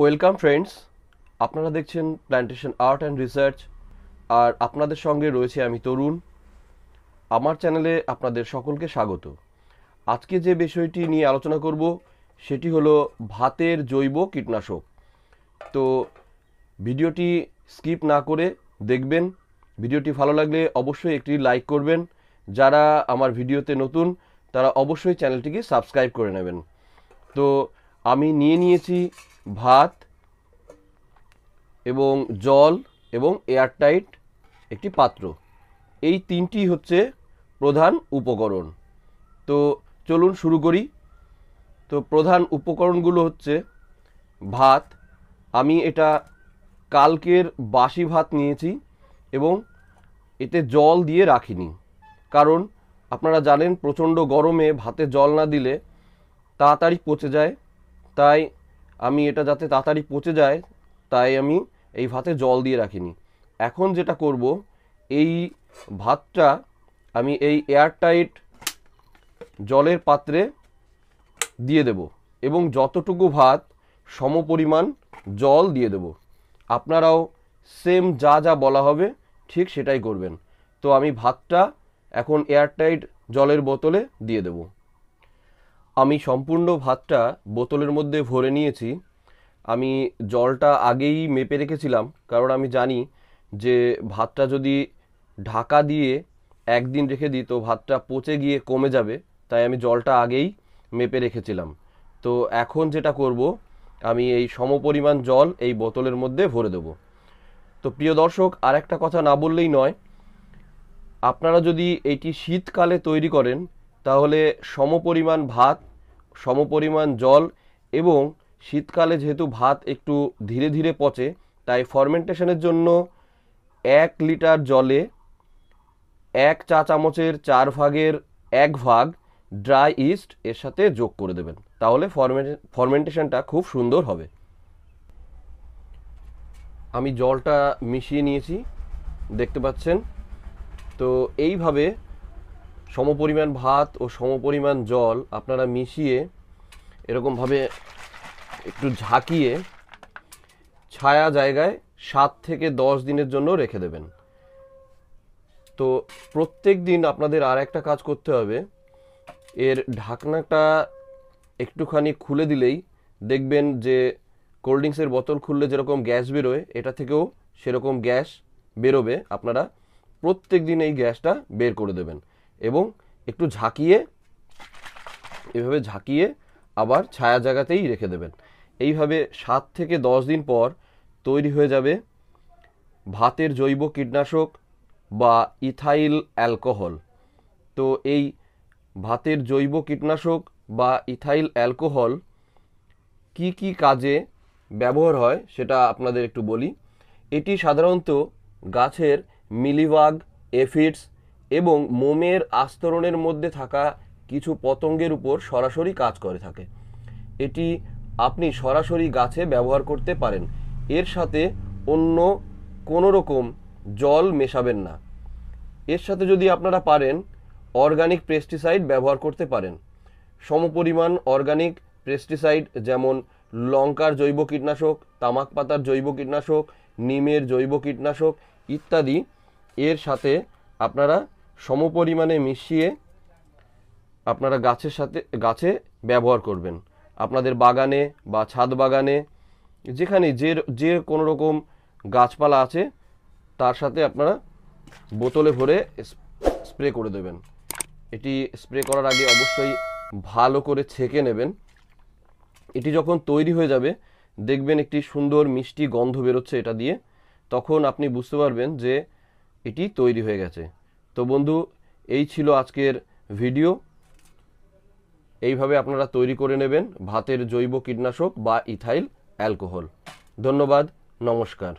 welcome friends আপনারা দেখছেন plantation art and research আর আপনাদের সঙ্গে রয়েছে আমি তরুণ আমার চ্যানেলে আপনাদের সকলকে স্বাগত আজকে যে বিষয়টি নিয়ে আলোচনা করব সেটি হলো ভাতের জৈব কীটনাশক তো ভিডিওটি স্কিপ না করে দেখবেন ভিডিওটি ভালো লাগলে অবশ্যই একটি লাইক করবেন যারা আমার ভিডিওতে নতুন তারা অবশ্যই চ্যানেলটিকে সাবস্ক্রাইব করে নেবেন তো আমি নিয়ে নিয়েছি ভাত এবং জল এবং এয়ারটাইট একটি পাত্র এই তিনটি হচ্ছে প্রধান উপকরণ তো চলুন শুরু করি তো প্রধান উপকরণগুলো হচ্ছে ভাত আমি এটা কালকের বাসি ভাত নিয়েছি এবং এতে জল দিয়ে রাখিনি কারণ আপনারা জানেন প্রচণ্ড গরমে ভাতে জল না দিলে তাড়াতাড়ি পচে যায় তাই আমি এটা যাতে তাড়াতাড়ি পচে যায় তাই আমি এই ভাতে জল দিয়ে রাখিনি এখন যেটা করব এই ভাতটা আমি এই এয়ারটাইট জলের পাত্রে দিয়ে দেব এবং যতটুকু ভাত সমপরিমাণ জল দিয়ে দেব আপনারাও সেম যা যা বলা হবে ঠিক সেটাই করবেন তো আমি ভাতটা এখন এয়ারটাইট জলের বোতলে দিয়ে দেবো আমি সম্পূর্ণ ভাতটা বোতলের মধ্যে ভরে নিয়েছি আমি জলটা আগেই মেপে রেখেছিলাম কারণ আমি জানি যে ভাতটা যদি ঢাকা দিয়ে একদিন রেখে দিই তো ভাতটা পচে গিয়ে কমে যাবে তাই আমি জলটা আগেই মেপে রেখেছিলাম তো এখন যেটা করব আমি এই সমপরিমাণ জল এই বোতলের মধ্যে ভরে দেব তো প্রিয় দর্শক আর একটা কথা না বললেই নয় আপনারা যদি এটি শীতকালে তৈরি করেন তাহলে সমপরিমাণ ভাত সমপরিমাণ জল এবং শীতকালে যেহেতু ভাত একটু ধীরে ধীরে পচে তাই ফরমেন্টেশনের জন্য এক লিটার জলে এক চা চামচের চার ভাগের এক ভাগ ড্রাই ইস্ট এর সাথে যোগ করে দেবেন তাহলে ফরমেন্টেশনটা খুব সুন্দর হবে আমি জলটা মিশিয়ে নিয়েছি দেখতে পাচ্ছেন তো এইভাবে সমপরিমাণ ভাত ও সমপরিমাণ জল আপনারা মিশিয়ে এরকমভাবে একটু ঝাঁকিয়ে ছায়া জায়গায় সাত থেকে দশ দিনের জন্য রেখে দেবেন তো প্রত্যেক দিন আপনাদের আর একটা কাজ করতে হবে এর ঢাকনাটা একটুখানি খুলে দিলেই দেখবেন যে কোল্ড ড্রিঙ্কসের বোতল খুললে যেরকম গ্যাস বেরোয় এটা থেকেও সেরকম গ্যাস বেরোবে আপনারা প্রত্যেক দিন এই গ্যাসটা বের করে দেবেন এবং একটু ঝাঁকিয়ে এভাবে ঝাঁকিয়ে আবার ছায়া জায়গাতেই রেখে দেবেন এইভাবে সাত থেকে দশ দিন পর তৈরি হয়ে যাবে ভাতের জৈব কীটনাশক বা ইথাইল অ্যালকোহল তো এই ভাতের জৈব কীটনাশক বা ইথাইল অ্যালকোহল কি কি কাজে ব্যবহার হয় সেটা আপনাদের একটু বলি এটি সাধারণত গাছের মিলিবাগ এফিডস এবং মোমের আস্তরণের মধ্যে থাকা কিছু পতঙ্গের উপর সরাসরি কাজ করে থাকে এটি আপনি সরাসরি গাছে ব্যবহার করতে পারেন এর সাথে অন্য কোনো রকম জল মেশাবেন না এর সাথে যদি আপনারা পারেন অর্গানিক পেস্টিসাইড ব্যবহার করতে পারেন সমপরিমাণ অর্গানিক পেস্টিসাইড যেমন লঙ্কার জৈব কীটনাশক তামাক পাতার জৈব কীটনাশক নিমের জৈব কীটনাশক ইত্যাদি এর সাথে আপনারা সমপরিমাণে মিশিয়ে আপনারা গাছের সাথে গাছে ব্যবহার করবেন আপনাদের বাগানে বা ছাদ বাগানে যেখানে যে যে কোনো রকম গাছপালা আছে তার সাথে আপনারা বোতলে ভরে স্প্রে করে দেবেন এটি স্প্রে করার আগে অবশ্যই ভালো করে ছেঁকে নেবেন এটি যখন তৈরি হয়ে যাবে দেখবেন একটি সুন্দর মিষ্টি গন্ধ বেরোচ্ছে এটা দিয়ে তখন আপনি বুঝতে পারবেন যে এটি তৈরি হয়ে গেছে তো বন্ধু এই ছিল আজকের ভিডিও এইভাবে আপনারা তৈরি করে নেবেন ভাতের জৈব কীটনাশক বা ইথাইল অ্যালকোহল ধন্যবাদ নমস্কার